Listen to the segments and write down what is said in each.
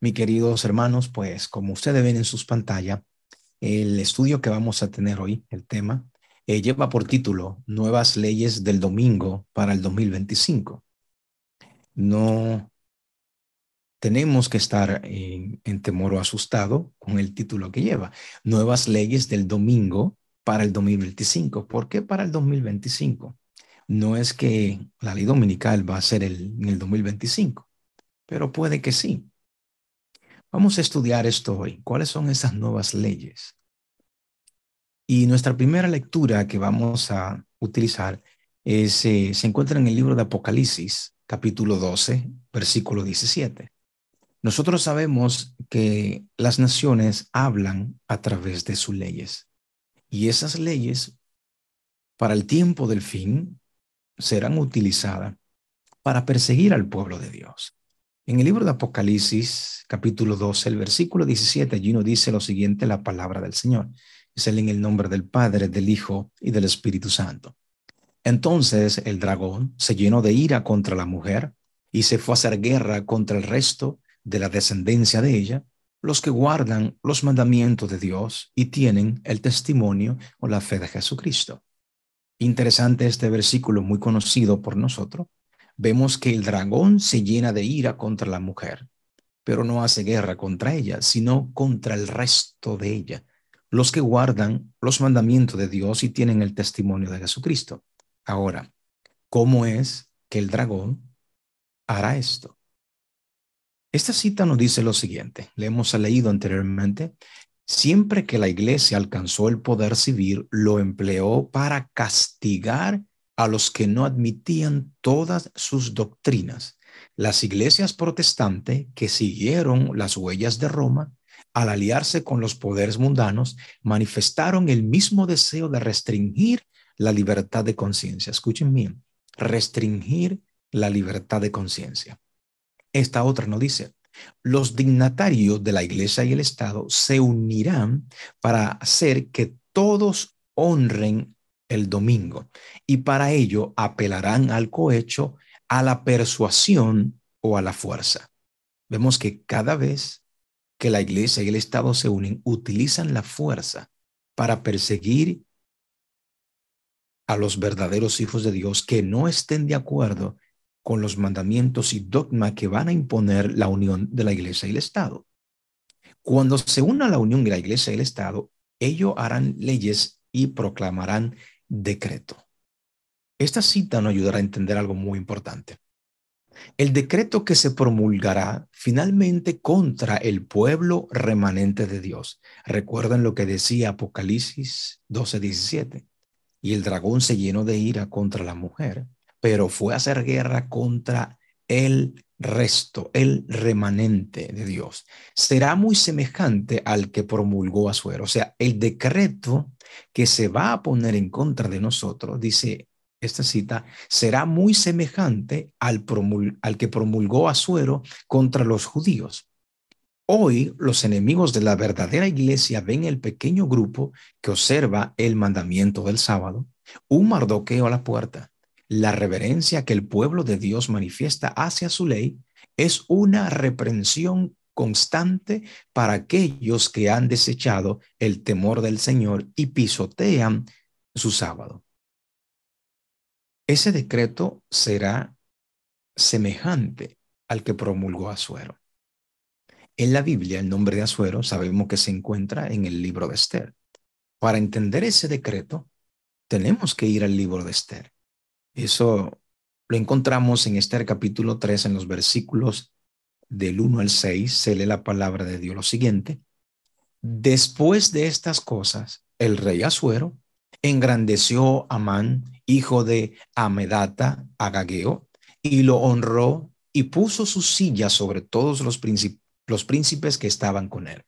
mi queridos hermanos, pues como ustedes ven en sus pantallas, el estudio que vamos a tener hoy, el tema, eh, lleva por título Nuevas leyes del domingo para el 2025. No tenemos que estar en, temor o asustado con el título que lleva, Nuevas leyes del domingo para el 2025. ¿Por qué para el 2025? No es que la ley dominical va a ser en el 2025, pero puede que sí. Vamos a estudiar esto hoy. ¿Cuáles son esas nuevas leyes? Y nuestra primera lectura que vamos a utilizar eh, se encuentra en el libro de Apocalipsis, capítulo 12, versículo 17. Nosotros sabemos que las naciones hablan a través de sus leyes. Y esas leyes, para el tiempo del fin, serán utilizadas para perseguir al pueblo de Dios. En el libro de Apocalipsis, capítulo 12, el versículo 17, allí dice lo siguiente, la palabra del Señor. es el en el nombre del Padre, del Hijo y del Espíritu Santo. Entonces el dragón se llenó de ira contra la mujer y se fue a hacer guerra contra el resto de la descendencia de ella, los que guardan los mandamientos de Dios y tienen el testimonio o la fe de Jesucristo. Interesante este versículo muy conocido por nosotros, vemos que el dragón se llena de ira contra la mujer, pero no hace guerra contra ella, sino contra el resto de ella, los que guardan los mandamientos de Dios y tienen el testimonio de Jesucristo. Ahora, ¿cómo es que el dragón hará esto? Esta cita nos dice lo siguiente, le hemos leído anteriormente, siempre que la iglesia alcanzó el poder civil, lo empleó para castigar a los que no admitían todas sus doctrinas. Las iglesias protestantes que siguieron las huellas de Roma, al aliarse con los poderes mundanos, manifestaron el mismo deseo de restringir la libertad de conciencia. Escuchen bien, restringir la libertad de conciencia. Esta otra nos dice, los dignatarios de la Iglesia y el Estado se unirán para hacer que todos honren el domingo. Y para ello apelarán al cohecho, a la persuasión o a la fuerza. Vemos que cada vez que la iglesia y el Estado se unen, utilizan la fuerza para perseguir a los verdaderos hijos de Dios que no estén de acuerdo con los mandamientos y dogma que van a imponer la unión de la iglesia y el Estado. Cuando se una la unión de la iglesia y el Estado, ellos harán leyes y proclamarán decreto. Esta cita nos ayudará a entender algo muy importante. El decreto que se promulgará finalmente contra el pueblo remanente de Dios. Recuerden lo que decía Apocalipsis 12:17. Y el dragón se llenó de ira contra la mujer, pero fue a hacer guerra contra él resto, el remanente de Dios, será muy semejante al que promulgó Azuero. O sea, el decreto que se va a poner en contra de nosotros, dice esta cita, será muy semejante al, que promulgó suero contra los judíos. Hoy los enemigos de la verdadera iglesia ven el pequeño grupo que observa el mandamiento del sábado, un mardoqueo a la puerta, la reverencia que el pueblo de Dios manifiesta hacia su ley es una reprensión constante para aquellos que han desechado el temor del Señor y pisotean su sábado. Ese decreto será semejante al que promulgó Azuero. En la Biblia, el nombre de Azuero sabemos que se encuentra en el libro de Esther. Para entender ese decreto, tenemos que ir al libro de Esther. Eso lo encontramos en este capítulo 3, en los versículos del 1 al 6, se lee la palabra de Dios lo siguiente. Después de estas cosas, el rey Azuero engrandeció a Amán, hijo de Amedata, Agageo, y lo honró y puso su silla sobre todos los príncipes que estaban con él.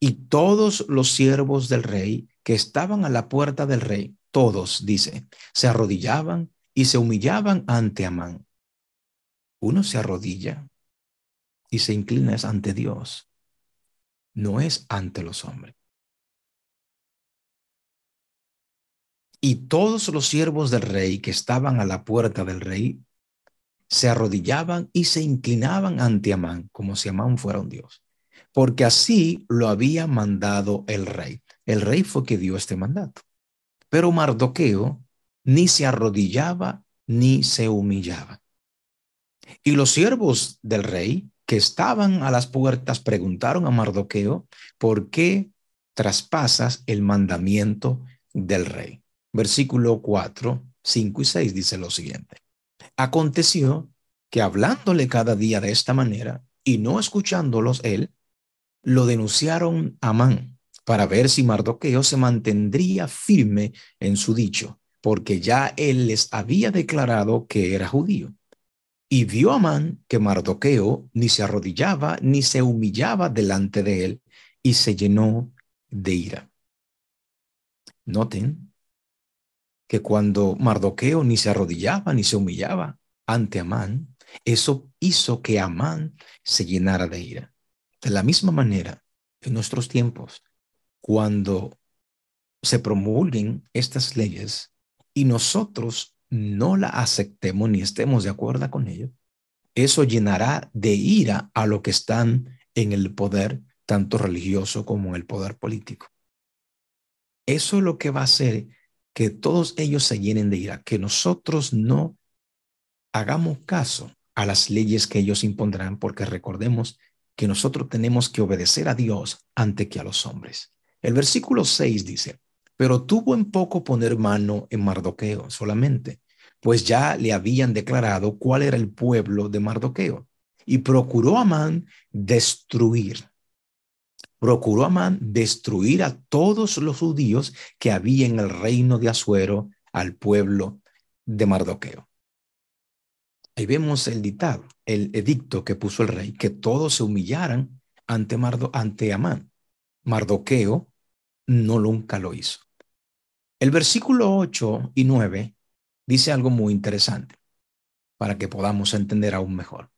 Y todos los siervos del rey que estaban a la puerta del rey todos, dice, se arrodillaban y se humillaban ante Amán. Uno se arrodilla y se inclina ante Dios, no es ante los hombres. Y todos los siervos del rey que estaban a la puerta del rey se arrodillaban y se inclinaban ante Amán, como si Amán fuera un dios, porque así lo había mandado el rey. El rey fue que dio este mandato. Pero Mardoqueo ni se arrodillaba ni se humillaba. Y los siervos del rey que estaban a las puertas preguntaron a Mardoqueo, ¿por qué traspasas el mandamiento del rey? Versículo 4, 5 y 6 dice lo siguiente. Aconteció que hablándole cada día de esta manera y no escuchándolos él, lo denunciaron a Amán, para ver si Mardoqueo se mantendría firme en su dicho, porque ya él les había declarado que era judío. Y vio Amán que Mardoqueo ni se arrodillaba ni se humillaba delante de él, y se llenó de ira. Noten que cuando Mardoqueo ni se arrodillaba ni se humillaba ante Amán, eso hizo que Amán se llenara de ira. De la misma manera, en nuestros tiempos, cuando se promulguen estas leyes y nosotros no la aceptemos ni estemos de acuerdo con ello, eso llenará de ira a lo que están en el poder, tanto religioso como en el poder político. Eso es lo que va a hacer que todos ellos se llenen de ira, que nosotros no hagamos caso a las leyes que ellos impondrán, porque recordemos que nosotros tenemos que obedecer a Dios antes que a los hombres. El versículo 6 dice, pero tuvo en poco poner mano en Mardoqueo solamente, pues ya le habían declarado cuál era el pueblo de Mardoqueo. Y procuró Amán destruir, procuró Amán destruir a todos los judíos que había en el reino de Asuero al pueblo de Mardoqueo. Ahí vemos el dictado, el edicto que puso el rey, que todos se humillaran ante, ante Amán. Mardoqueo no nunca lo hizo. El versículo 8 y 9 dice algo muy interesante para que podamos entender aún mejor.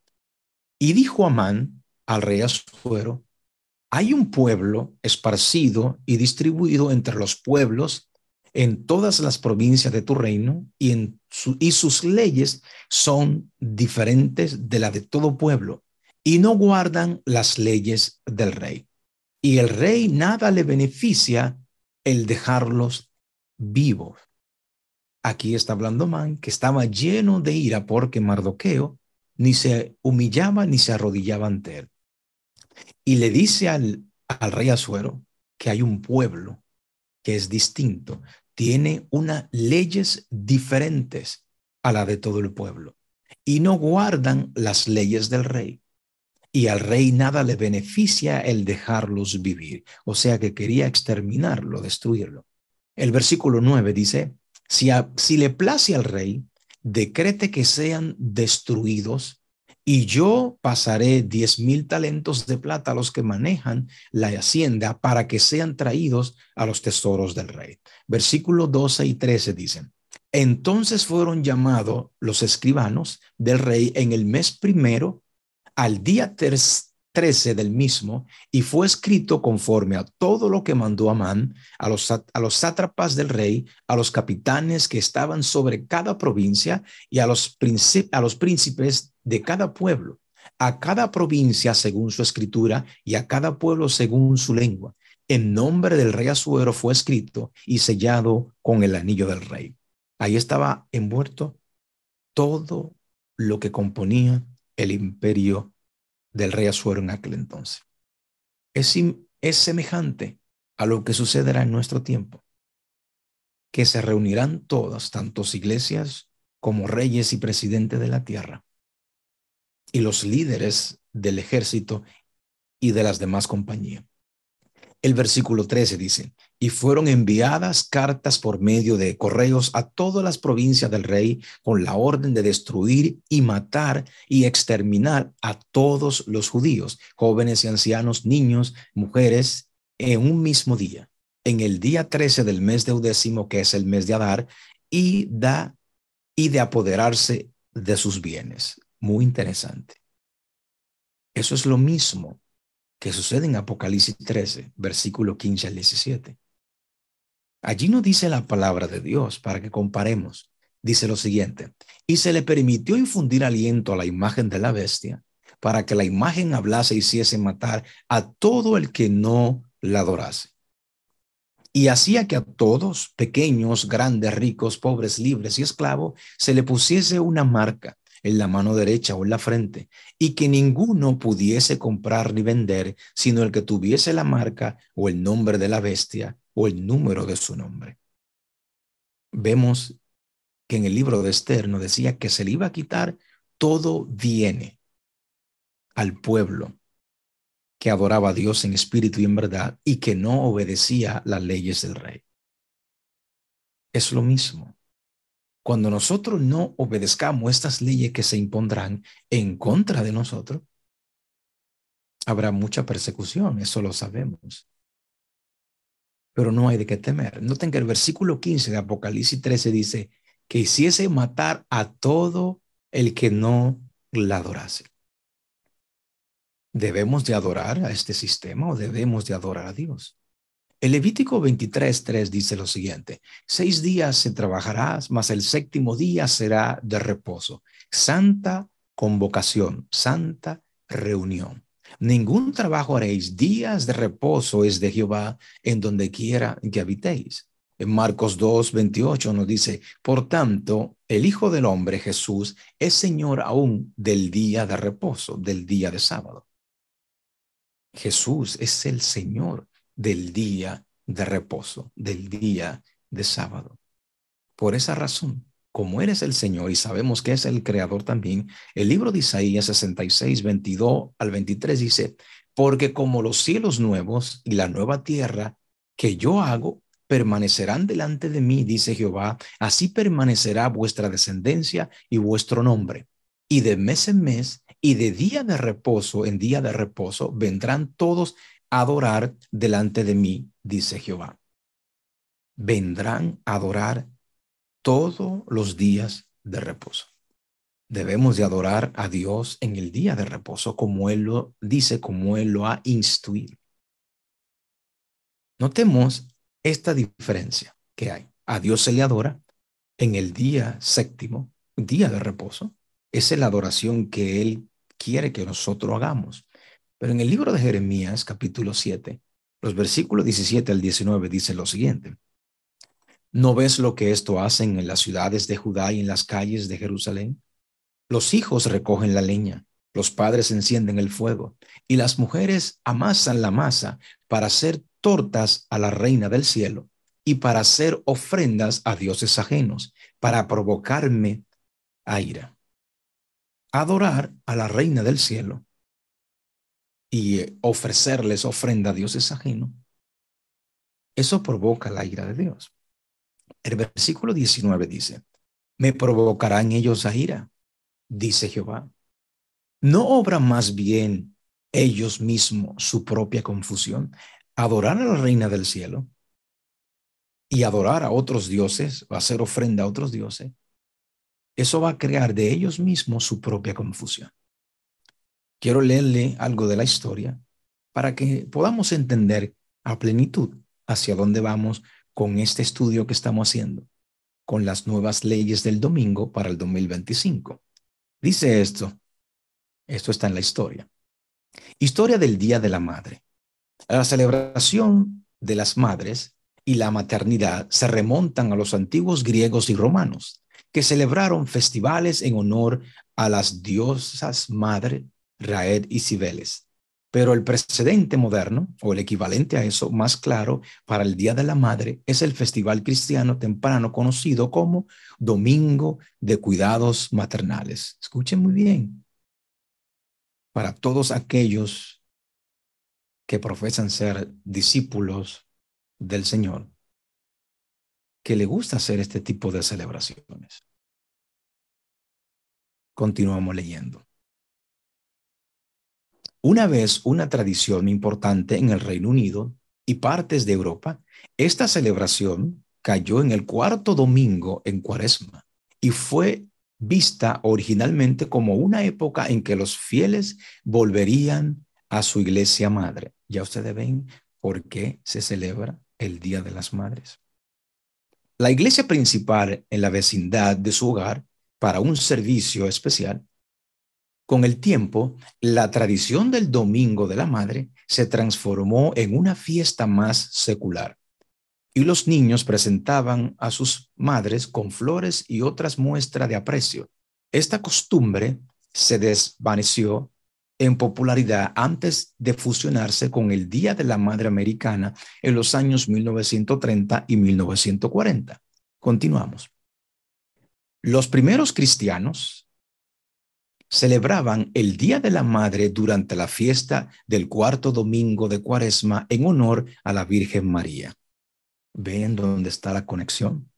Y dijo Amán al rey Azuero, hay un pueblo esparcido y distribuido entre los pueblos en todas las provincias de tu reino y, en y sus leyes son diferentes de la de todo pueblo y no guardan las leyes del rey. Y el rey nada le beneficia el dejarlos vivos. Aquí está hablando Man, que estaba lleno de ira porque Mardoqueo ni se humillaba ni se arrodillaba ante él. Y le dice al, rey Azuero que hay un pueblo que es distinto, tiene unas leyes diferentes a la de todo el pueblo y no guardan las leyes del rey y al rey nada le beneficia el dejarlos vivir. O sea que quería exterminarlo, destruirlo. El versículo 9 dice, si, le place al rey, decrete que sean destruidos y yo pasaré diez mil talentos de plata a los que manejan la hacienda para que sean traídos a los tesoros del rey. Versículo 12 y 13 dicen, entonces fueron llamados los escribanos del rey en el mes primero al día 13 del mismo y fue escrito conforme a todo lo que mandó Amán, a los, sátrapas del rey, a los capitanes que estaban sobre cada provincia y a los, a los príncipes de cada pueblo, a cada provincia según su escritura y a cada pueblo según su lengua. En nombre del rey Azuero fue escrito y sellado con el anillo del rey. Ahí estaba envuelto todo lo que componía el imperio del rey Azuero en aquel entonces. Es, es semejante a lo que sucederá en nuestro tiempo, que se reunirán todas, tantos iglesias como reyes y presidentes de la tierra, y los líderes del ejército y de las demás compañías. El versículo 13 dice, y fueron enviadas cartas por medio de correos a todas las provincias del rey con la orden de destruir y matar y exterminar a todos los judíos, jóvenes y ancianos, niños, mujeres, en un mismo día, en el día 13 del mes de Udécimo, que es el mes de Adar, y, da, y de apoderarse de sus bienes. Muy interesante. Eso es lo mismo que sucede en Apocalipsis 13, versículo 15 al 17. Allí no dice la palabra de Dios para que comparemos. Dice lo siguiente, y se le permitió infundir aliento a la imagen de la bestia para que la imagen hablase y hiciese matar a todo el que no la adorase. Y hacía que a todos, pequeños, grandes, ricos, pobres, libres y esclavos, se le pusiese una marca en la mano derecha o en la frente, y que ninguno pudiese comprar ni vender, sino el que tuviese la marca o el nombre de la bestia o el número de su nombre. Vemos que en el libro de Esther nos decía que se le iba a quitar todo viene al pueblo que adoraba a Dios en espíritu y en verdad y que no obedecía las leyes del rey. Es lo mismo. Cuando nosotros no obedezcamos estas leyes que se impondrán en contra de nosotros, habrá mucha persecución, eso lo sabemos pero no hay de qué temer. Noten que el versículo 15 de Apocalipsis 13 dice que hiciese matar a todo el que no la adorase. ¿Debemos de adorar a este sistema o debemos de adorar a Dios? El Levítico 23.3 dice lo siguiente, seis días se trabajarás, mas el séptimo día será de reposo. Santa convocación, santa reunión. Ningún trabajo haréis, días de reposo es de Jehová en donde quiera que habitéis. En Marcos 2, 28 nos dice, por tanto, el Hijo del Hombre, Jesús, es Señor aún del día de reposo, del día de sábado. Jesús es el Señor del día de reposo, del día de sábado. Por esa razón, como eres el Señor y sabemos que es el Creador también, el libro de Isaías 66, 22 al 23 dice, porque como los cielos nuevos y la nueva tierra que yo hago permanecerán delante de mí, dice Jehová, así permanecerá vuestra descendencia y vuestro nombre. Y de mes en mes y de día de reposo en día de reposo vendrán todos a adorar delante de mí, dice Jehová. Vendrán a adorar todos los días de reposo. Debemos de adorar a Dios en el día de reposo, como Él lo dice, como Él lo ha instruido. Notemos esta diferencia que hay. A Dios se le adora en el día séptimo, día de reposo. Esa es la adoración que Él quiere que nosotros hagamos. Pero en el libro de Jeremías, capítulo 7, los versículos 17 al 19 dice lo siguiente. ¿No ves lo que esto hacen en las ciudades de Judá y en las calles de Jerusalén? Los hijos recogen la leña, los padres encienden el fuego y las mujeres amasan la masa para hacer tortas a la reina del cielo y para hacer ofrendas a dioses ajenos, para provocarme a ira. Adorar a la reina del cielo y eh, ofrecerles ofrenda a dioses ajenos, eso provoca la ira de Dios. El versículo 19 dice, me provocarán ellos a ira, dice Jehová. ¿No obran más bien ellos mismos su propia confusión? Adorar a la reina del cielo y adorar a otros dioses, hacer ofrenda a otros dioses, eso va a crear de ellos mismos su propia confusión. Quiero leerle algo de la historia para que podamos entender a plenitud hacia dónde vamos con este estudio que estamos haciendo, con las nuevas leyes del domingo para el 2025. Dice esto, esto está en la historia. Historia del Día de la Madre. La celebración de las madres y la maternidad se remontan a los antiguos griegos y romanos, que celebraron festivales en honor a las diosas madre, Raed y Cibeles. Pero el precedente moderno, o el equivalente a eso más claro para el Día de la Madre, es el festival cristiano temprano conocido como Domingo de Cuidados Maternales. Escuchen muy bien. Para todos aquellos que profesan ser discípulos del Señor, que le gusta hacer este tipo de celebraciones. Continuamos leyendo. Una vez una tradición importante en el Reino Unido y partes de Europa, esta celebración cayó en el cuarto domingo en Cuaresma y fue vista originalmente como una época en que los fieles volverían a su iglesia madre. Ya ustedes ven por qué se celebra el Día de las Madres. La iglesia principal en la vecindad de su hogar para un servicio especial con el tiempo, la tradición del Domingo de la Madre se transformó en una fiesta más secular y los niños presentaban a sus madres con flores y otras muestras de aprecio. Esta costumbre se desvaneció en popularidad antes de fusionarse con el Día de la Madre Americana en los años 1930 y 1940. Continuamos. Los primeros cristianos celebraban el Día de la Madre durante la fiesta del cuarto domingo de Cuaresma en honor a la Virgen María. ¿Ven dónde está la conexión?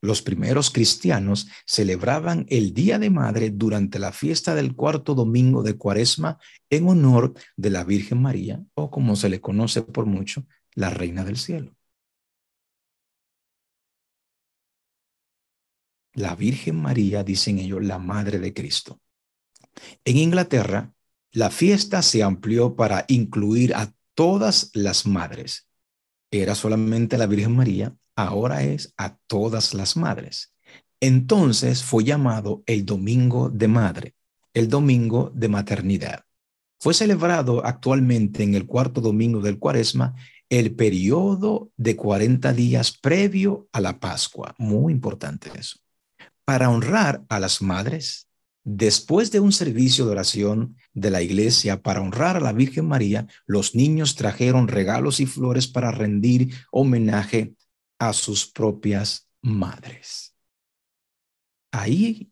Los primeros cristianos celebraban el Día de Madre durante la fiesta del cuarto domingo de Cuaresma en honor de la Virgen María, o como se le conoce por mucho, la Reina del Cielo. La Virgen María, dicen ellos, la Madre de Cristo. En Inglaterra, la fiesta se amplió para incluir a todas las madres. Era solamente la Virgen María, ahora es a todas las madres. Entonces fue llamado el Domingo de Madre, el Domingo de Maternidad. Fue celebrado actualmente en el cuarto domingo del Cuaresma el periodo de 40 días previo a la Pascua. Muy importante eso. Para honrar a las madres, Después de un servicio de oración de la iglesia para honrar a la Virgen María, los niños trajeron regalos y flores para rendir homenaje a sus propias madres. Ahí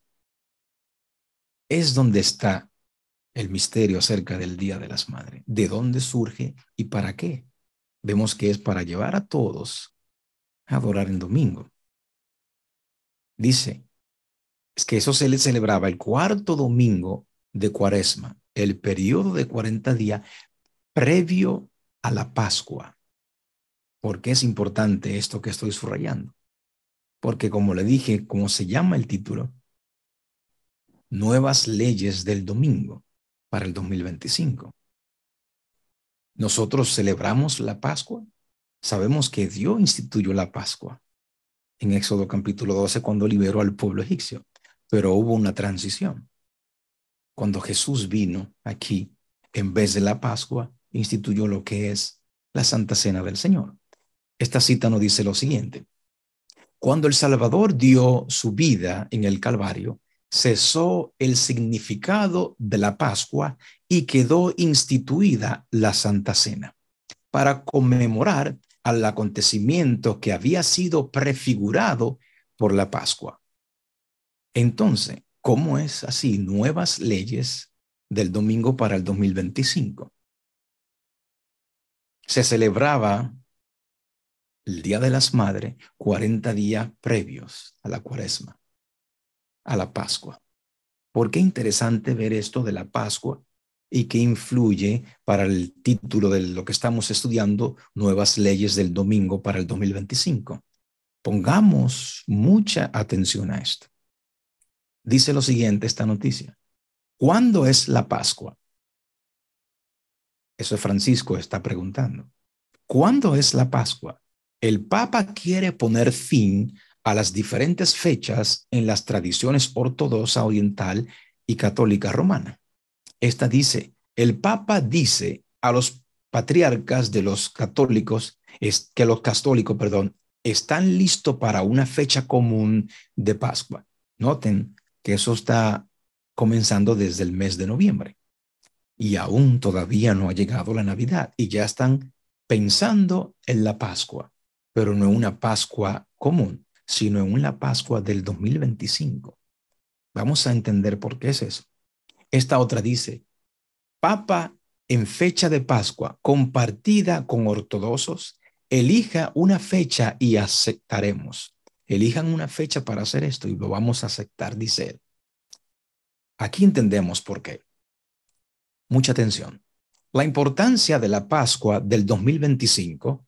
es donde está el misterio acerca del Día de las Madres, de dónde surge y para qué. Vemos que es para llevar a todos a adorar el domingo. Dice, es que eso se le celebraba el cuarto domingo de Cuaresma, el periodo de 40 días previo a la Pascua. ¿Por qué es importante esto que estoy subrayando? Porque como le dije, como se llama el título, Nuevas leyes del domingo para el 2025. Nosotros celebramos la Pascua. Sabemos que Dios instituyó la Pascua en Éxodo capítulo 12 cuando liberó al pueblo egipcio pero hubo una transición. Cuando Jesús vino aquí, en vez de la Pascua, instituyó lo que es la Santa Cena del Señor. Esta cita nos dice lo siguiente. Cuando el Salvador dio su vida en el Calvario, cesó el significado de la Pascua y quedó instituida la Santa Cena para conmemorar al acontecimiento que había sido prefigurado por la Pascua. Entonces, ¿cómo es así? Nuevas leyes del domingo para el 2025. Se celebraba el Día de las Madres 40 días previos a la cuaresma, a la Pascua. ¿Por qué interesante ver esto de la Pascua y que influye para el título de lo que estamos estudiando, Nuevas Leyes del Domingo para el 2025? Pongamos mucha atención a esto dice lo siguiente esta noticia. ¿Cuándo es la Pascua? Eso Francisco está preguntando. ¿Cuándo es la Pascua? El Papa quiere poner fin a las diferentes fechas en las tradiciones ortodoxa oriental y católica romana. Esta dice, el Papa dice a los patriarcas de los católicos, es, que los católicos, perdón, están listos para una fecha común de Pascua. Noten, que eso está comenzando desde el mes de noviembre. Y aún todavía no ha llegado la Navidad y ya están pensando en la Pascua, pero no en una Pascua común, sino en una Pascua del 2025. Vamos a entender por qué es eso. Esta otra dice, Papa en fecha de Pascua compartida con ortodoxos, elija una fecha y aceptaremos. Elijan una fecha para hacer esto y lo vamos a aceptar, dice él. Aquí entendemos por qué. Mucha atención. La importancia de la Pascua del 2025,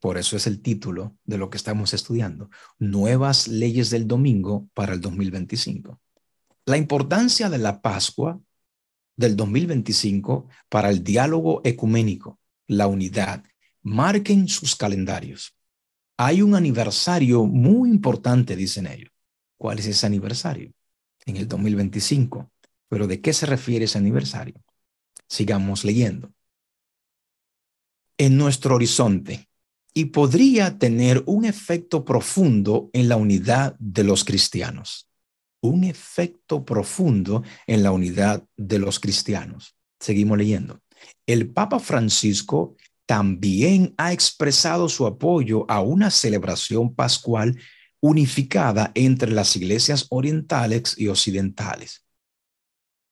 por eso es el título de lo que estamos estudiando, Nuevas leyes del domingo para el 2025. La importancia de la Pascua del 2025 para el diálogo ecuménico, la unidad. Marquen sus calendarios hay un aniversario muy importante, dicen ellos. ¿Cuál es ese aniversario? En el 2025. Pero ¿de qué se refiere ese aniversario? Sigamos leyendo. En nuestro horizonte, y podría tener un efecto profundo en la unidad de los cristianos. Un efecto profundo en la unidad de los cristianos. Seguimos leyendo. El Papa Francisco también ha expresado su apoyo a una celebración pascual unificada entre las iglesias orientales y occidentales.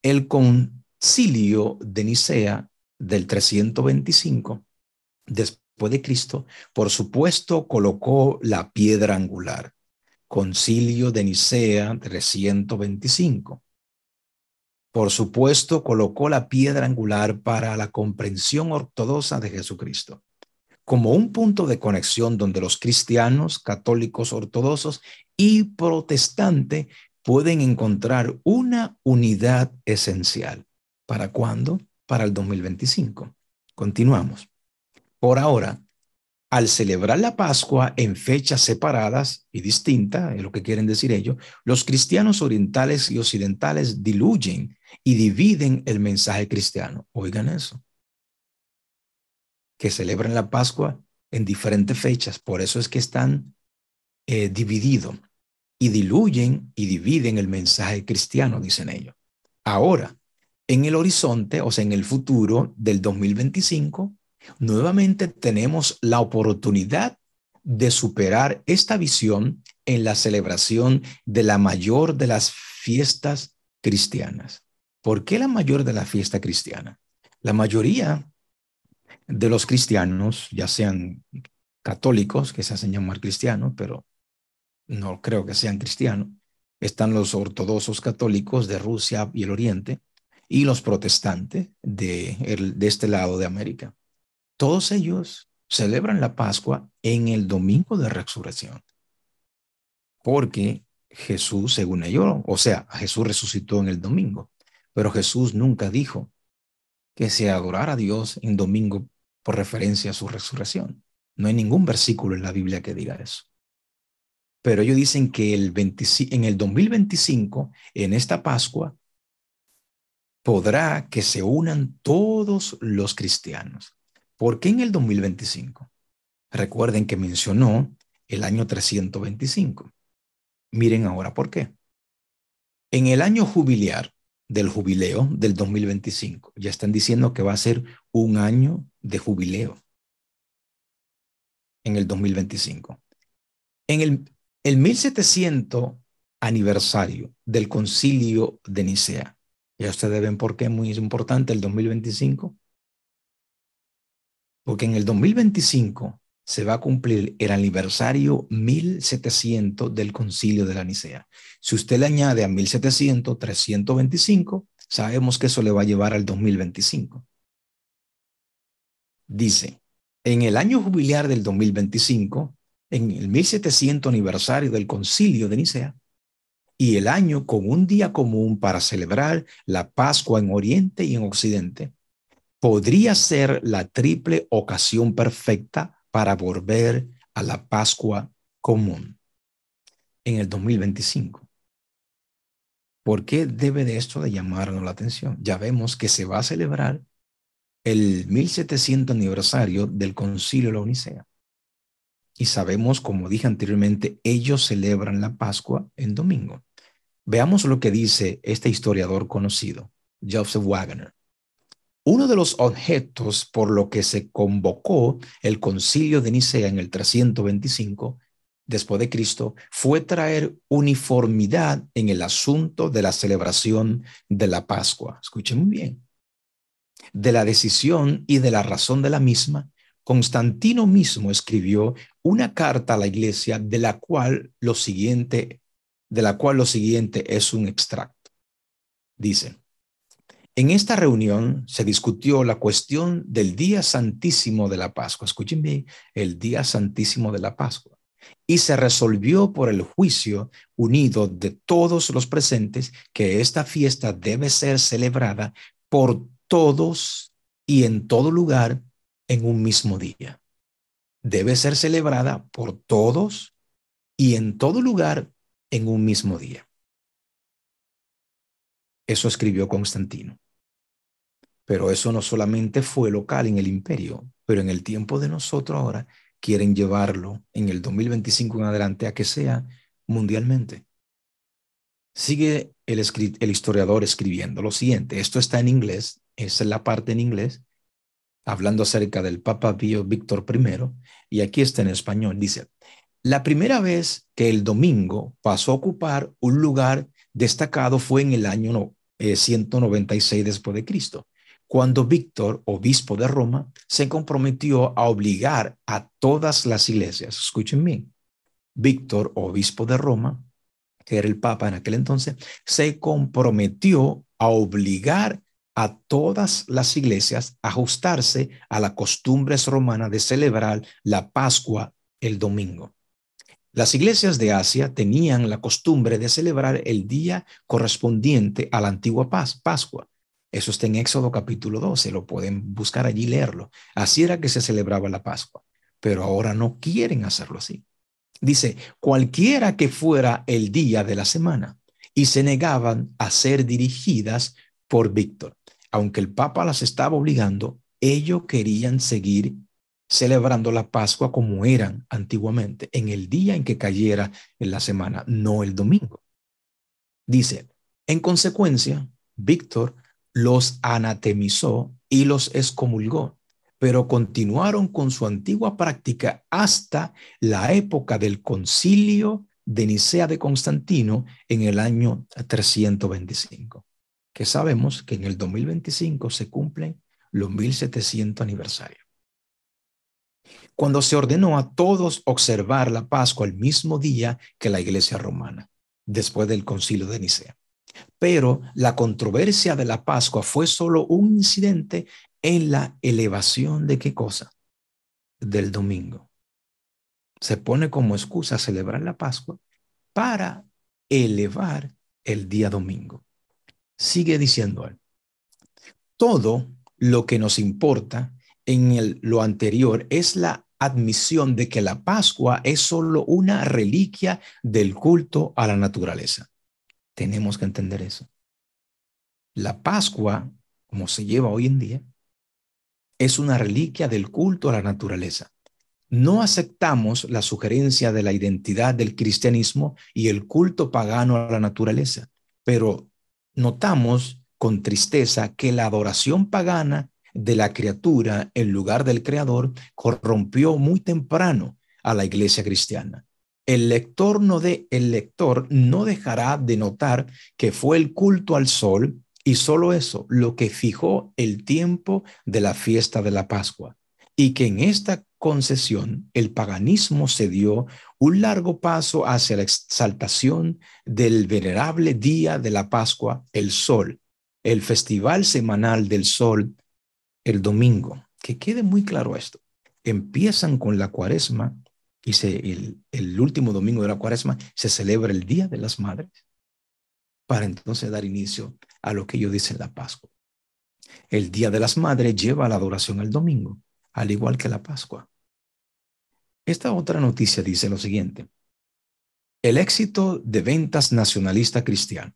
El concilio de Nicea del 325 después de Cristo, por supuesto, colocó la piedra angular. Concilio de Nicea 325 por supuesto, colocó la piedra angular para la comprensión ortodoxa de Jesucristo, como un punto de conexión donde los cristianos, católicos ortodoxos y protestantes pueden encontrar una unidad esencial. ¿Para cuándo? Para el 2025. Continuamos. Por ahora, al celebrar la Pascua en fechas separadas y distintas, es lo que quieren decir ellos, los cristianos orientales y occidentales diluyen y dividen el mensaje cristiano. Oigan eso. Que celebran la Pascua en diferentes fechas, por eso es que están eh, divididos y diluyen y dividen el mensaje cristiano, dicen ellos. Ahora, en el horizonte, o sea, en el futuro del 2025, nuevamente tenemos la oportunidad de superar esta visión en la celebración de la mayor de las fiestas cristianas. ¿Por qué la mayor de la fiesta cristiana? La mayoría de los cristianos, ya sean católicos, que se hacen llamar cristianos, pero no creo que sean cristianos, están los ortodoxos católicos de Rusia y el Oriente y los protestantes de este lado de América. Todos ellos celebran la Pascua en el domingo de resurrección. Porque Jesús, según ellos, o sea, Jesús resucitó en el domingo, pero Jesús nunca dijo que se adorara a Dios en domingo por referencia a su resurrección. No hay ningún versículo en la Biblia que diga eso. Pero ellos dicen que el en el 2025, en esta Pascua, podrá que se unan todos los cristianos. ¿Por qué en el 2025? Recuerden que mencionó el año 325. Miren ahora por qué. En el año jubilar del jubileo del 2025, ya están diciendo que va a ser un año de jubileo en el 2025. En el, el 1700 aniversario del concilio de Nicea, ya ustedes ven por qué es muy importante el 2025, porque en el 2025 se va a cumplir el aniversario 1700 del concilio de la Nicea. Si usted le añade a 1700, 325, sabemos que eso le va a llevar al 2025. Dice, en el año jubilar del 2025, en el 1700 aniversario del concilio de Nicea, y el año con un día común para celebrar la Pascua en Oriente y en Occidente, podría ser la triple ocasión perfecta para volver a la Pascua común en el 2025. ¿Por qué debe de esto de llamarnos la atención? Ya vemos que se va a celebrar el 1700 aniversario del concilio de la Unicea. Y sabemos, como dije anteriormente, ellos celebran la Pascua en domingo. Veamos lo que dice este historiador conocido, Joseph Wagner. Uno de los objetos por lo que se convocó el concilio de Nicea en el 325 después de Cristo fue traer uniformidad en el asunto de la celebración de la Pascua. Escuchen muy bien. De la decisión y de la razón de la misma, Constantino mismo escribió una carta a la iglesia de la cual lo siguiente de la cual lo siguiente es un extracto. Dice: en esta reunión se discutió la cuestión del Día Santísimo de la Pascua. Escuchen el Día Santísimo de la Pascua. Y se resolvió por el juicio unido de todos los presentes que esta fiesta debe ser celebrada por todos y en todo lugar en un mismo día. Debe ser celebrada por todos y en todo lugar en un mismo día. Eso escribió Constantino. Pero eso no solamente fue local en el imperio, pero en el tiempo de nosotros ahora quieren llevarlo en el 2025 en adelante a que sea mundialmente. Sigue el, historiador escribiendo lo siguiente, esto está en inglés, es la parte en inglés, hablando acerca del Papa Pío Víctor I, y aquí está en español, dice, la primera vez que el domingo pasó a ocupar un lugar destacado fue en el año 196 eh, después de Cristo, cuando Víctor, obispo de Roma, se comprometió a obligar a todas las iglesias, escuchen bien, Víctor, obispo de Roma, que era el Papa en aquel entonces, se comprometió a obligar a todas las iglesias a ajustarse a las costumbres romanas de celebrar la Pascua el domingo. Las iglesias de Asia tenían la costumbre de celebrar el día correspondiente a la antigua Pascua eso está en Éxodo capítulo 12, lo pueden buscar allí y leerlo. Así era que se celebraba la Pascua, pero ahora no quieren hacerlo así. Dice, cualquiera que fuera el día de la semana, y se negaban a ser dirigidas por Víctor. Aunque el Papa las estaba obligando, ellos querían seguir celebrando la Pascua como eran antiguamente, en el día en que cayera en la semana, no el domingo. Dice, en consecuencia, Víctor los anatemizó y los excomulgó, pero continuaron con su antigua práctica hasta la época del concilio de Nicea de Constantino en el año 325, que sabemos que en el 2025 se cumplen los 1700 aniversarios. Cuando se ordenó a todos observar la Pascua el mismo día que la Iglesia romana, después del concilio de Nicea. Pero la controversia de la Pascua fue solo un incidente en la elevación de qué cosa? Del domingo. Se pone como excusa celebrar la Pascua para elevar el día domingo. Sigue diciendo él, todo lo que nos importa en lo anterior es la admisión de que la Pascua es solo una reliquia del culto a la naturaleza. Tenemos que entender eso. La Pascua, como se lleva hoy en día, es una reliquia del culto a la naturaleza. No aceptamos la sugerencia de la identidad del cristianismo y el culto pagano a la naturaleza, pero notamos con tristeza que la adoración pagana de la criatura en lugar del creador corrompió muy temprano a la iglesia cristiana el lector, no de, el lector no dejará de notar que fue el culto al sol y solo eso lo que fijó el tiempo de la fiesta de la Pascua y que en esta concesión el paganismo se dio un largo paso hacia la exaltación del venerable día de la Pascua, el sol, el festival semanal del sol, el domingo. Que quede muy claro esto. Empiezan con la cuaresma Dice, el, último domingo de la cuaresma se celebra el Día de las Madres para entonces dar inicio a lo que ellos dicen la Pascua. El Día de las Madres lleva a la adoración al domingo, al igual que la Pascua. Esta otra noticia dice lo siguiente. El éxito de ventas nacionalista cristiano,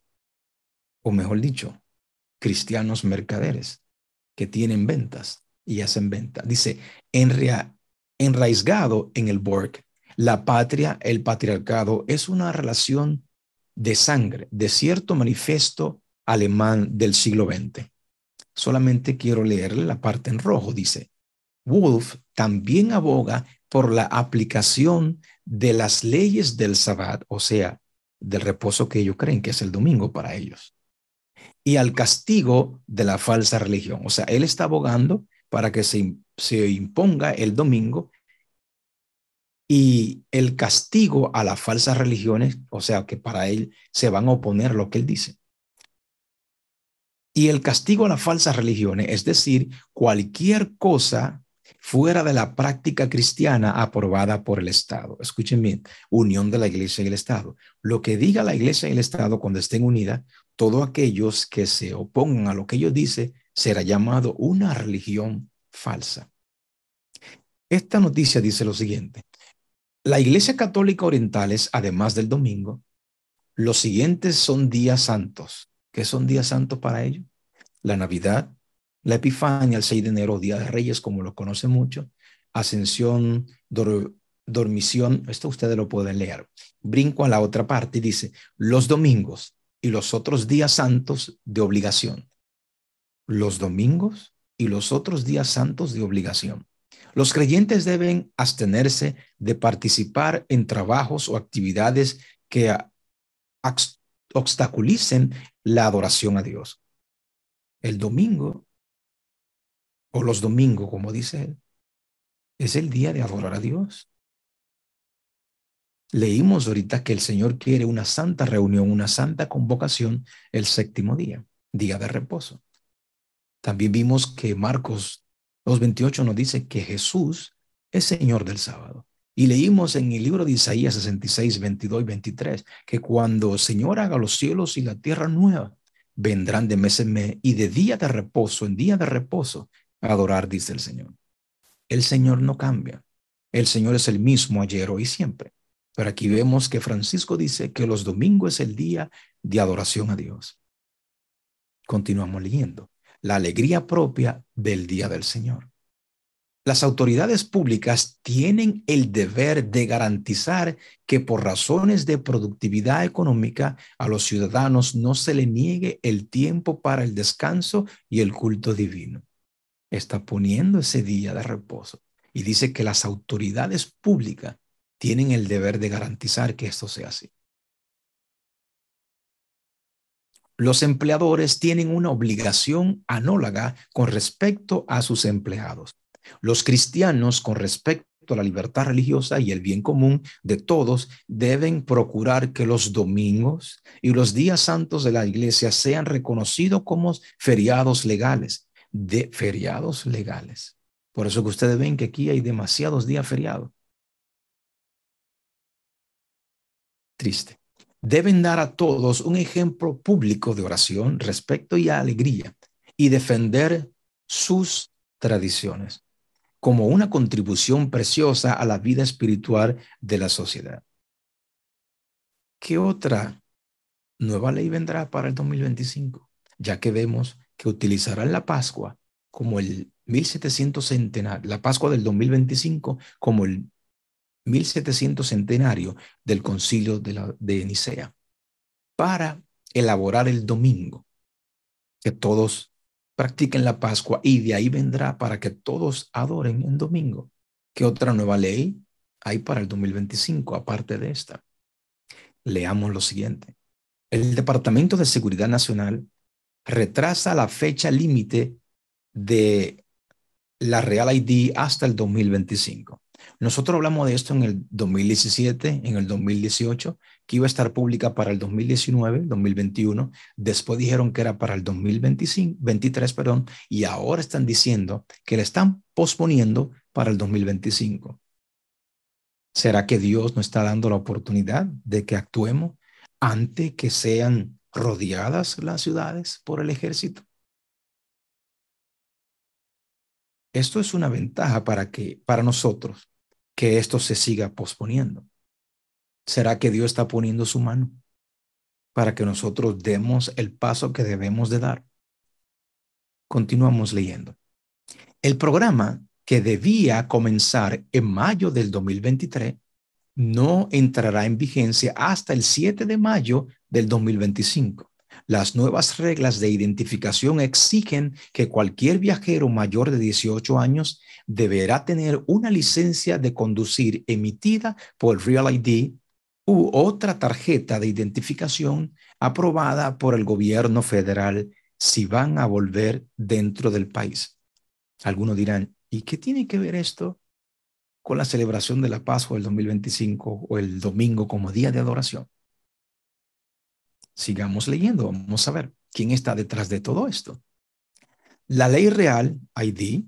o mejor dicho, cristianos mercaderes que tienen ventas y hacen ventas. Dice, en, Enraizado en el Borg. La patria, el patriarcado, es una relación de sangre, de cierto manifiesto alemán del siglo XX. Solamente quiero leerle la parte en rojo. Dice, Wolf también aboga por la aplicación de las leyes del Sabbat, o sea, del reposo que ellos creen que es el domingo para ellos, y al castigo de la falsa religión. O sea, él está abogando para que se se imponga el domingo y el castigo a las falsas religiones, o sea, que para él se van a oponer lo que él dice. Y el castigo a las falsas religiones, es decir, cualquier cosa fuera de la práctica cristiana aprobada por el Estado. Escuchen bien, unión de la iglesia y el Estado. Lo que diga la iglesia y el Estado cuando estén unidas, todos aquellos que se opongan a lo que ellos dicen, será llamado una religión falsa. Esta noticia dice lo siguiente. La Iglesia Católica oriental es, además del domingo, los siguientes son días santos. ¿Qué son días santos para ellos? La Navidad, la Epifania, el 6 de enero, Día de Reyes, como lo conocen mucho, Ascensión, Dormición, esto ustedes lo pueden leer. Brinco a la otra parte y dice, los domingos y los otros días santos de obligación. Los domingos y los otros días santos de obligación. Los creyentes deben abstenerse de participar en trabajos o actividades que obstaculicen la adoración a Dios. El domingo, o los domingos, como dice él, es el día de adorar a Dios. Leímos ahorita que el Señor quiere una santa reunión, una santa convocación el séptimo día, día de reposo. También vimos que Marcos 2.28 nos dice que Jesús es Señor del sábado. Y leímos en el libro de Isaías 66, 22 y 23, que cuando el Señor haga los cielos y la tierra nueva, vendrán de mes en mes y de día de reposo en día de reposo a adorar, dice el Señor. El Señor no cambia. El Señor es el mismo ayer, hoy y siempre. Pero aquí vemos que Francisco dice que los domingos es el día de adoración a Dios. Continuamos leyendo la alegría propia del día del Señor. Las autoridades públicas tienen el deber de garantizar que por razones de productividad económica a los ciudadanos no se le niegue el tiempo para el descanso y el culto divino. Está poniendo ese día de reposo y dice que las autoridades públicas tienen el deber de garantizar que esto sea así. los empleadores tienen una obligación anóloga con respecto a sus empleados. Los cristianos con respecto a la libertad religiosa y el bien común de todos deben procurar que los domingos y los días santos de la iglesia sean reconocidos como feriados legales, de feriados legales. Por eso que ustedes ven que aquí hay demasiados días feriados. Triste deben dar a todos un ejemplo público de oración, respeto y alegría y defender sus tradiciones como una contribución preciosa a la vida espiritual de la sociedad. ¿Qué otra nueva ley vendrá para el 2025? Ya que vemos que utilizarán la Pascua como el 1700 centenar, la Pascua del 2025 como el 1700 centenario del concilio de, la, de Nicea, para elaborar el domingo, que todos practiquen la Pascua y de ahí vendrá para que todos adoren el domingo. ¿Qué otra nueva ley hay para el 2025 aparte de esta? Leamos lo siguiente. El Departamento de Seguridad Nacional retrasa la fecha límite de la Real ID hasta el 2025. Nosotros hablamos de esto en el 2017, en el 2018, que iba a estar pública para el 2019, 2021, después dijeron que era para el 2025, perdón, y ahora están diciendo que la están posponiendo para el 2025. ¿Será que Dios nos está dando la oportunidad de que actuemos antes que sean rodeadas las ciudades por el ejército? Esto es una ventaja para que para nosotros que esto se siga posponiendo? ¿Será que Dios está poniendo su mano para que nosotros demos el paso que debemos de dar? Continuamos leyendo. El programa que debía comenzar en mayo del 2023 no entrará en vigencia hasta el 7 de mayo del 2025. Las nuevas reglas de identificación exigen que cualquier viajero mayor de 18 años deberá tener una licencia de conducir emitida por Real ID u otra tarjeta de identificación aprobada por el gobierno federal si van a volver dentro del país. Algunos dirán, ¿y qué tiene que ver esto con la celebración de la Pascua del 2025 o el domingo como día de adoración? Sigamos leyendo, vamos a ver quién está detrás de todo esto. La ley real, ID,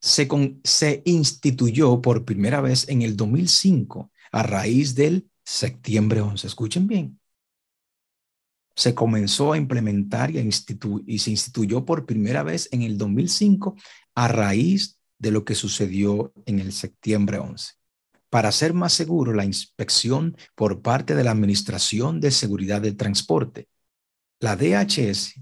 se, instituyó por primera vez en el 2005 a raíz del septiembre 11. Escuchen bien. Se comenzó a implementar y, y se instituyó por primera vez en el 2005 a raíz de lo que sucedió en el septiembre 11. Para hacer más seguro, la inspección por parte de la Administración de Seguridad del Transporte, la DHS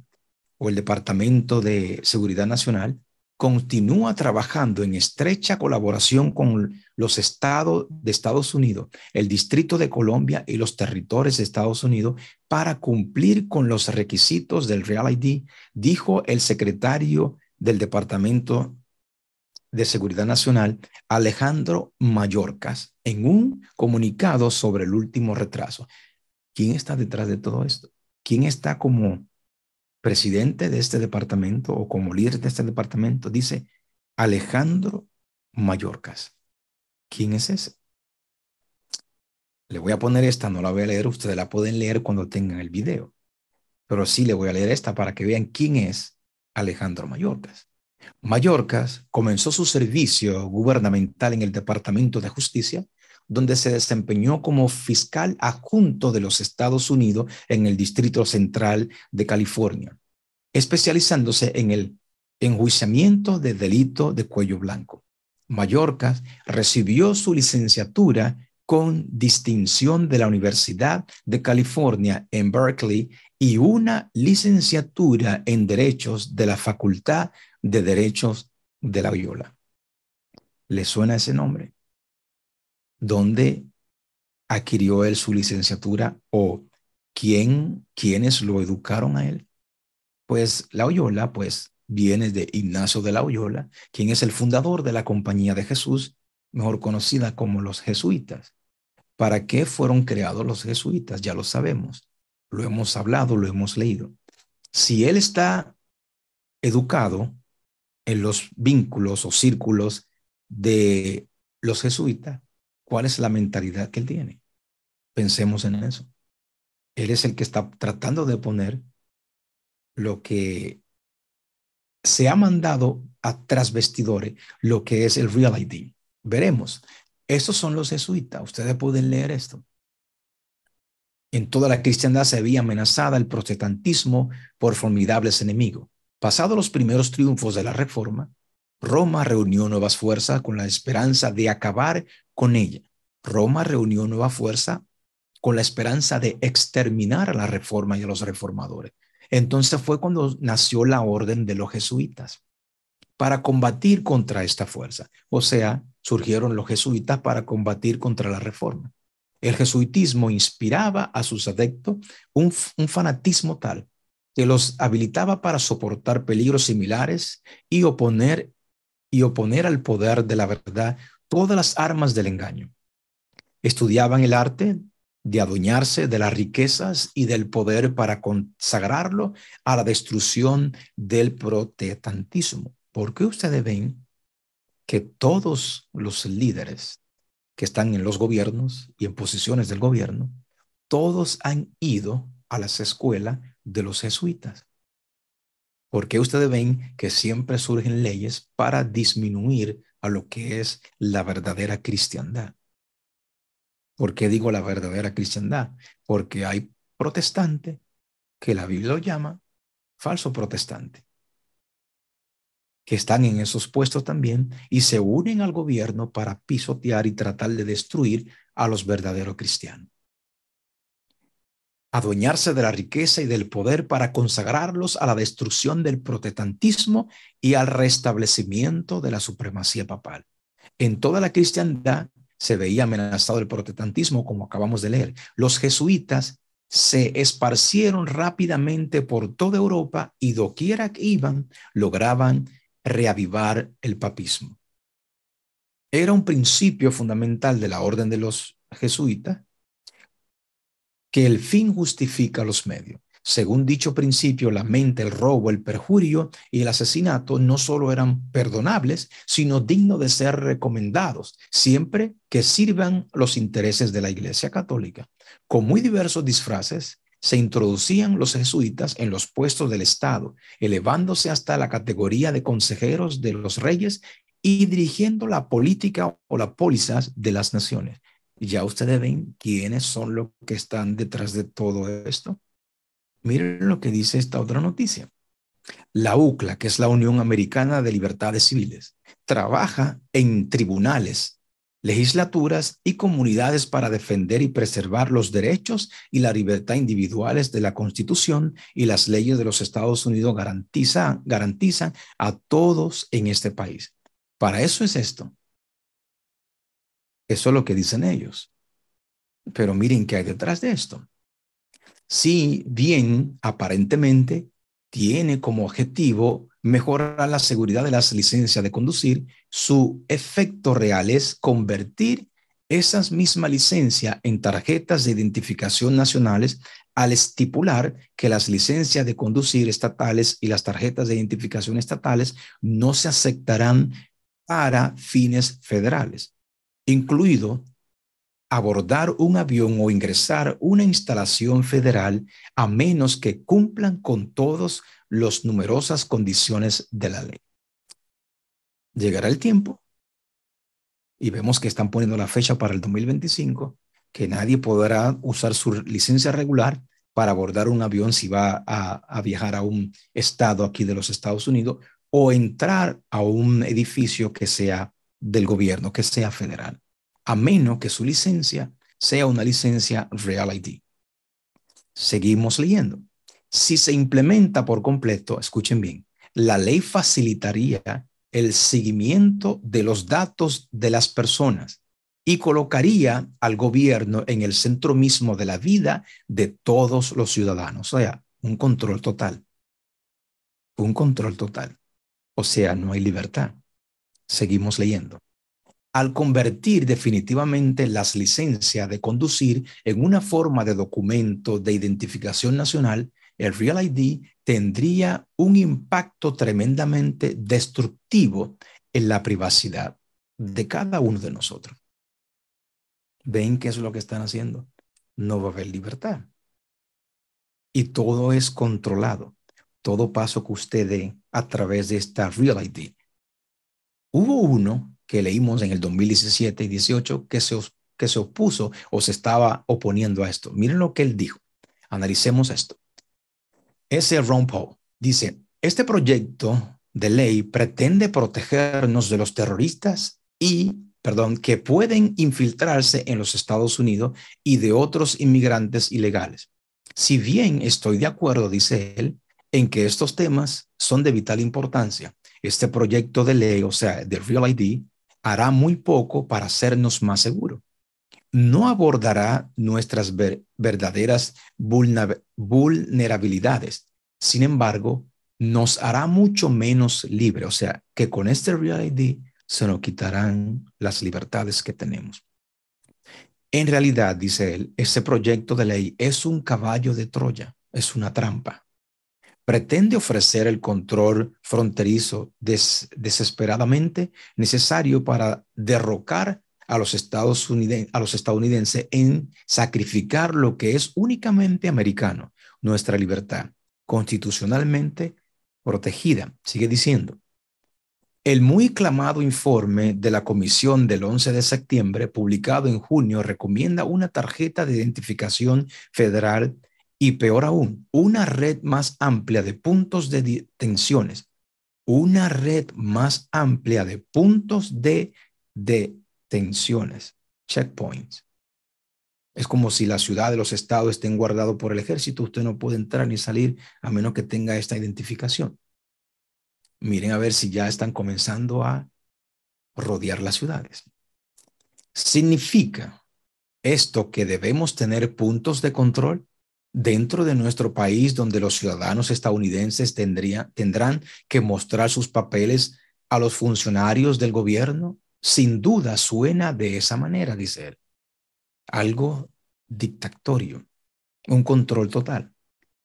o el Departamento de Seguridad Nacional continúa trabajando en estrecha colaboración con los estados de Estados Unidos, el Distrito de Colombia y los territorios de Estados Unidos para cumplir con los requisitos del Real ID, dijo el secretario del Departamento de Seguridad Nacional, Alejandro Mayorcas en un comunicado sobre el último retraso. ¿Quién está detrás de todo esto? ¿Quién está como presidente de este departamento o como líder de este departamento? Dice Alejandro Mayorcas ¿Quién es ese? Le voy a poner esta, no la voy a leer, ustedes la pueden leer cuando tengan el video, pero sí le voy a leer esta para que vean quién es Alejandro Mayorcas Mallorcas comenzó su servicio gubernamental en el Departamento de Justicia, donde se desempeñó como fiscal adjunto de los Estados Unidos en el Distrito Central de California, especializándose en el enjuiciamiento de delito de cuello blanco. Mallorcas recibió su licenciatura con distinción de la Universidad de California en Berkeley y una licenciatura en Derechos de la Facultad de Derechos de la Oyola. ¿Le suena ese nombre? ¿Dónde adquirió él su licenciatura o quién, quiénes lo educaron a él? Pues la Oyola, pues viene de Ignacio de la Oyola, quien es el fundador de la Compañía de Jesús, mejor conocida como los jesuitas. ¿Para qué fueron creados los jesuitas? Ya lo sabemos, lo hemos hablado, lo hemos leído. Si él está educado en los vínculos o círculos de los jesuitas cuál es la mentalidad que él tiene. Pensemos en eso. Él es el que está tratando de poner lo que se ha mandado a trasvestidores, lo que es el Real ID. Veremos. Estos son los jesuitas. Ustedes pueden leer esto. En toda la cristiandad se había amenazada el protestantismo por formidables enemigos. Pasados los primeros triunfos de la Reforma, Roma reunió nuevas fuerzas con la esperanza de acabar con ella. Roma reunió nueva fuerza con la esperanza de exterminar a la Reforma y a los reformadores. Entonces fue cuando nació la orden de los jesuitas para combatir contra esta fuerza. O sea, surgieron los jesuitas para combatir contra la reforma. El jesuitismo inspiraba a sus adeptos un, un, fanatismo tal que los habilitaba para soportar peligros similares y oponer y oponer al poder de la verdad todas las armas del engaño. Estudiaban el arte de adueñarse de las riquezas y del poder para consagrarlo a la destrucción del protestantismo. qué ustedes ven que todos los líderes que están en los gobiernos y en posiciones del gobierno, todos han ido a las escuelas de los jesuitas. Porque ustedes ven que siempre surgen leyes para disminuir a lo que es la verdadera cristiandad. ¿Por qué digo la verdadera cristiandad? Porque hay protestantes que la Biblia lo llama falso protestante, que están en esos puestos también y se unen al gobierno para pisotear y tratar de destruir a los verdaderos cristianos adueñarse de la riqueza y del poder para consagrarlos a la destrucción del protestantismo y al restablecimiento de la supremacía papal. En toda la cristiandad se veía amenazado el protestantismo, como acabamos de leer. Los jesuitas se esparcieron rápidamente por toda Europa y doquiera que iban, lograban reavivar el papismo. Era un principio fundamental de la orden de los jesuitas que el fin justifica los medios. Según dicho principio, la mente, el robo, el perjurio y el asesinato no solo eran perdonables, sino dignos de ser recomendados, siempre que sirvan los intereses de la Iglesia Católica. Con muy diversos disfraces, se introducían los jesuitas en los puestos del Estado, elevándose hasta la categoría de consejeros de los reyes y dirigiendo la política o la pólizas de las naciones ya ustedes ven quiénes son los que están detrás de todo esto. Miren lo que dice esta otra noticia. La UCLA, que es la Unión Americana de Libertades Civiles, trabaja en tribunales, legislaturas y comunidades para defender y preservar los derechos y la libertad individuales de la Constitución y las leyes de los Estados Unidos garantizan, garantizan a todos en este país. Para eso es esto. Eso es lo que dicen ellos. Pero miren qué hay detrás de esto. Si bien aparentemente tiene como objetivo mejorar la seguridad de las licencias de conducir, su efecto real es convertir esas mismas licencias en tarjetas de identificación nacionales al estipular que las licencias de conducir estatales y las tarjetas de identificación estatales no se aceptarán para fines federales incluido abordar un avión o ingresar una instalación federal a menos que cumplan con todas las numerosas condiciones de la ley. Llegará el tiempo, y vemos que están poniendo la fecha para el 2025, que nadie podrá usar su licencia regular para abordar un avión si va a, a viajar a un estado aquí de los Estados Unidos o entrar a un edificio que sea del gobierno que sea federal, a menos que su licencia sea una licencia Real ID. Seguimos leyendo. Si se implementa por completo, escuchen bien, la ley facilitaría el seguimiento de los datos de las personas y colocaría al gobierno en el centro mismo de la vida de todos los ciudadanos. O sea, un control total. Un control total. O sea, no hay libertad. Seguimos leyendo. Al convertir definitivamente las licencias de conducir en una forma de documento de identificación nacional, el Real ID tendría un impacto tremendamente destructivo en la privacidad de cada uno de nosotros. ¿Ven qué es lo que están haciendo? No va a haber libertad. Y todo es controlado. Todo paso que usted dé a través de esta Real ID Hubo uno que leímos en el 2017 y 18 que se, opuso o se estaba oponiendo a esto. Miren lo que él dijo. Analicemos esto. Ese Ron Paul dice, este proyecto de ley pretende protegernos de los terroristas y, perdón, que pueden infiltrarse en los Estados Unidos y de otros inmigrantes ilegales. Si bien estoy de acuerdo, dice él, en que estos temas son de vital importancia, este proyecto de ley, o sea, de Real ID, hará muy poco para hacernos más seguros. No abordará nuestras verdaderas vulnerabilidades. Sin embargo, nos hará mucho menos libre, o sea, que con este Real ID se nos quitarán las libertades que tenemos. En realidad, dice él, ese proyecto de ley es un caballo de Troya, es una trampa pretende ofrecer el control fronterizo desesperadamente necesario para derrocar a los, a los estadounidenses en sacrificar lo que es únicamente americano, nuestra libertad, constitucionalmente protegida. Sigue diciendo, el muy clamado informe de la comisión del 11 de septiembre, publicado en junio, recomienda una tarjeta de identificación federal y peor aún, una red más amplia de puntos de tensiones, una red más amplia de puntos de detenciones, checkpoints. Es como si la ciudad de los estados estén guardado por el ejército, usted no puede entrar ni salir a menos que tenga esta identificación. Miren a ver si ya están comenzando a rodear las ciudades. Significa esto que debemos tener puntos de control dentro de nuestro país donde los ciudadanos estadounidenses tendrán que mostrar sus papeles a los funcionarios del gobierno? Sin duda suena de esa manera, dice él. Algo dictatorio, un control total.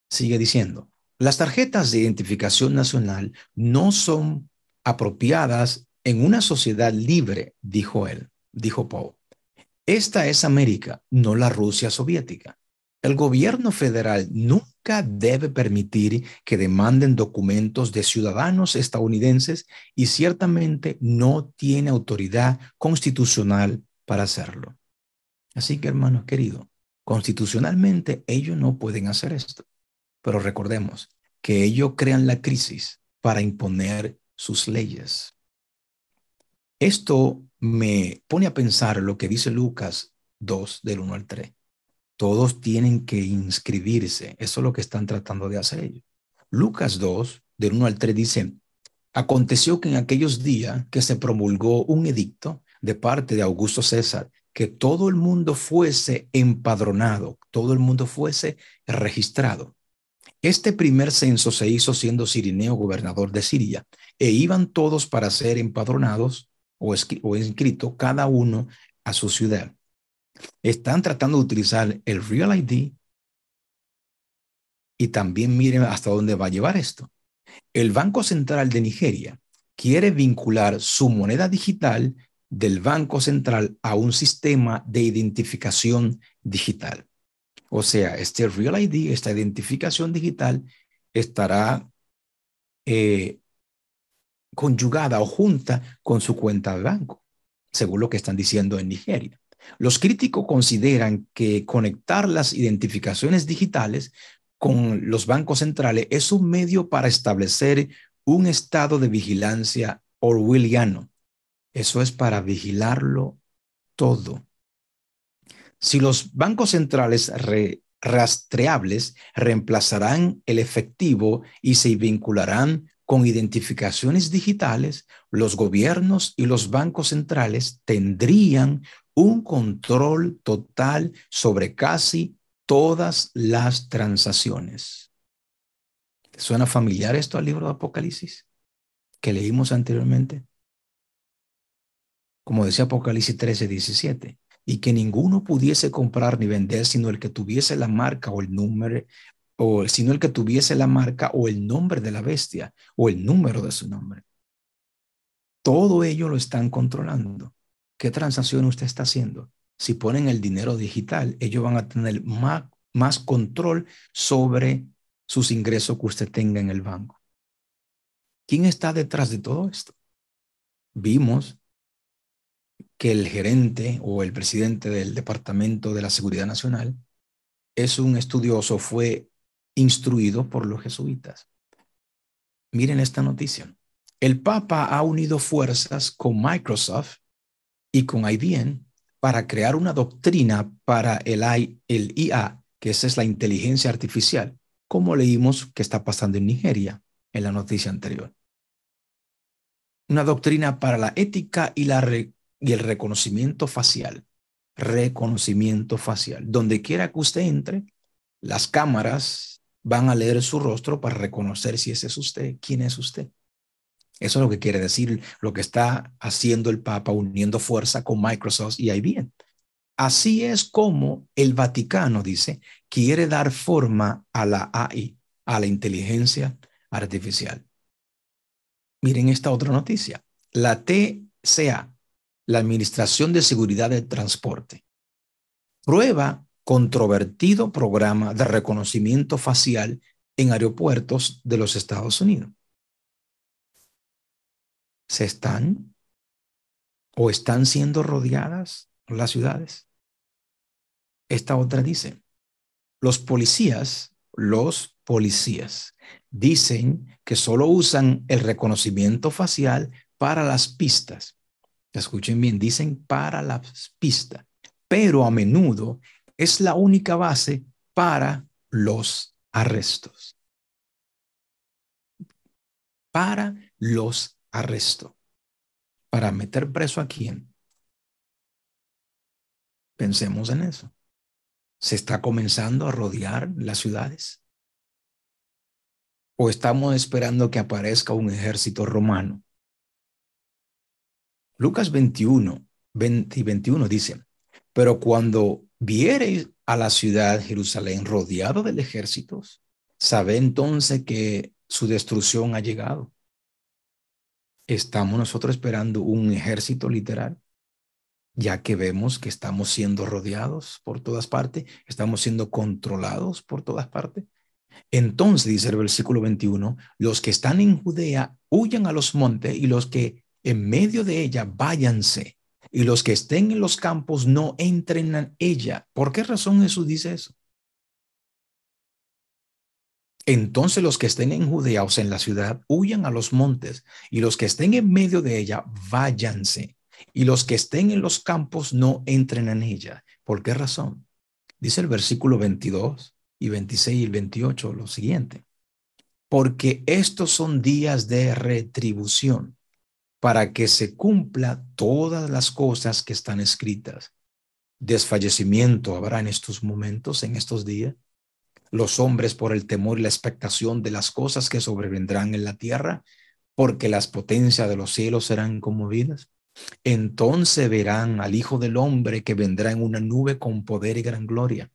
Sigue diciendo, las tarjetas de identificación nacional no son apropiadas en una sociedad libre, dijo él, dijo Powell. Esta es América, no la Rusia soviética. El gobierno federal nunca debe permitir que demanden documentos de ciudadanos estadounidenses y ciertamente no tiene autoridad constitucional para hacerlo. Así que, hermanos queridos, constitucionalmente ellos no pueden hacer esto. Pero recordemos que ellos crean la crisis para imponer sus leyes. Esto me pone a pensar lo que dice Lucas 2 del 1 al 3. Todos tienen que inscribirse. Eso es lo que están tratando de hacer ellos. Lucas 2, del 1 al 3, dice, aconteció que en aquellos días que se promulgó un edicto de parte de Augusto César, que todo el mundo fuese empadronado, todo el mundo fuese registrado. Este primer censo se hizo siendo Sirineo gobernador de Siria, e iban todos para ser empadronados o, o inscritos, cada uno a su ciudad. Están tratando de utilizar el Real ID y también miren hasta dónde va a llevar esto. El Banco Central de Nigeria quiere vincular su moneda digital del Banco Central a un sistema de identificación digital. O sea, este Real ID, esta identificación digital, estará eh, conyugada o junta con su cuenta de banco, según lo que están diciendo en Nigeria. Los críticos consideran que conectar las identificaciones digitales con los bancos centrales es un medio para establecer un estado de vigilancia orwelliano. Eso es para vigilarlo todo. Si los bancos centrales rastreables reemplazarán el efectivo y se vincularán con identificaciones digitales, los gobiernos y los bancos centrales tendrían un control total sobre casi todas las transacciones. ¿Te suena familiar esto al libro de Apocalipsis que leímos anteriormente? Como decía Apocalipsis 13, 17, y que ninguno pudiese comprar ni vender, sino el que tuviese la marca o el número, o sino el que tuviese la marca o el nombre de la bestia o el número de su nombre. Todo ello lo están controlando. ¿Qué transacción usted está haciendo? Si ponen el dinero digital, ellos van a tener más, más control sobre sus ingresos que usted tenga en el banco. ¿Quién está detrás de todo esto? Vimos que el gerente o el presidente del Departamento de la Seguridad Nacional es un estudioso, fue instruido por los jesuitas. Miren esta noticia. El Papa ha unido fuerzas con Microsoft y con IBM para crear una doctrina para el, IA, que esa es la inteligencia artificial, como leímos que está pasando en Nigeria en la noticia anterior. Una doctrina para la ética y, y el reconocimiento facial. Reconocimiento facial. Donde quiera que usted entre, las cámaras van a leer su rostro para reconocer si ese es usted, quién es usted. Eso es lo que quiere decir lo que está haciendo el Papa uniendo fuerza con Microsoft y IBM. Así es como el Vaticano, dice, quiere dar forma a la AI, a la inteligencia artificial. Miren esta otra noticia. La TCA, la Administración de Seguridad del Transporte, prueba controvertido programa de reconocimiento facial en aeropuertos de los Estados Unidos. ¿Se están o están siendo rodeadas las ciudades? Esta otra dice, los policías, los policías dicen que solo usan el reconocimiento facial para las pistas. Escuchen bien, dicen para las pistas, pero a menudo es la única base para los arrestos. Para los arrestos. ¿Para meter preso a quien Pensemos en eso. ¿Se está comenzando a rodear las ciudades? ¿O estamos esperando que aparezca un ejército romano? Lucas 21, 20 y 21 dice, pero cuando Viere a la ciudad Jerusalén rodeado de ejércitos, sabe entonces que su destrucción ha llegado. ¿Estamos nosotros esperando un ejército literal? Ya que vemos que estamos siendo rodeados por todas partes, estamos siendo controlados por todas partes. Entonces, dice el versículo 21, los que están en Judea huyan a los montes y los que en medio de ella váyanse y los que estén en los campos no entren en ella. ¿Por qué razón Jesús dice eso? Entonces los que estén en Judea o sea, en la ciudad huyan a los montes y los que estén en medio de ella váyanse y los que estén en los campos no entren en ella. ¿Por qué razón? Dice el versículo 22 y 26 y 28 lo siguiente. Porque estos son días de retribución para que se cumpla todas las cosas que están escritas. Desfallecimiento habrá en estos momentos, en estos días. Los hombres por el temor y la expectación de las cosas que sobrevendrán en la tierra, porque las potencias de los cielos serán conmovidas. Entonces verán al Hijo del Hombre que vendrá en una nube con poder y gran gloria.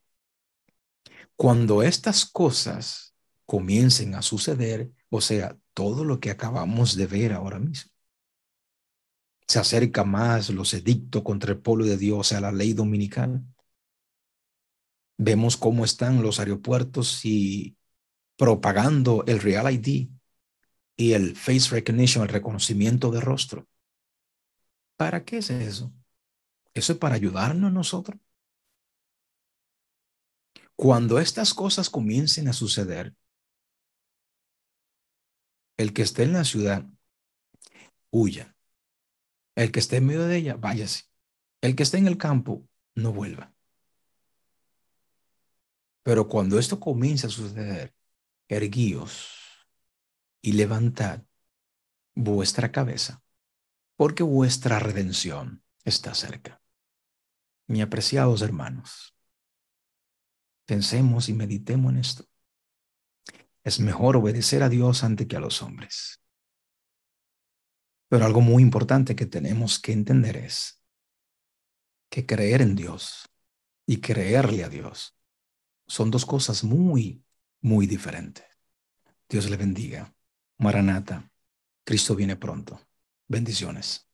Cuando estas cosas comiencen a suceder, o sea, todo lo que acabamos de ver ahora mismo, se acerca más los edictos contra el pueblo de Dios a la ley dominicana. Vemos cómo están los aeropuertos y propagando el Real ID y el Face Recognition, el reconocimiento de rostro. ¿Para qué es eso? Eso es para ayudarnos nosotros. Cuando estas cosas comiencen a suceder, el que esté en la ciudad, huya el que esté en medio de ella, váyase. El que esté en el campo, no vuelva. Pero cuando esto comience a suceder, erguíos y levantad vuestra cabeza, porque vuestra redención está cerca. Mi apreciados hermanos, pensemos y meditemos en esto. Es mejor obedecer a Dios antes que a los hombres. Pero algo muy importante que tenemos que entender es que creer en Dios y creerle a Dios son dos cosas muy, muy diferentes. Dios le bendiga. Maranata, Cristo viene pronto. Bendiciones.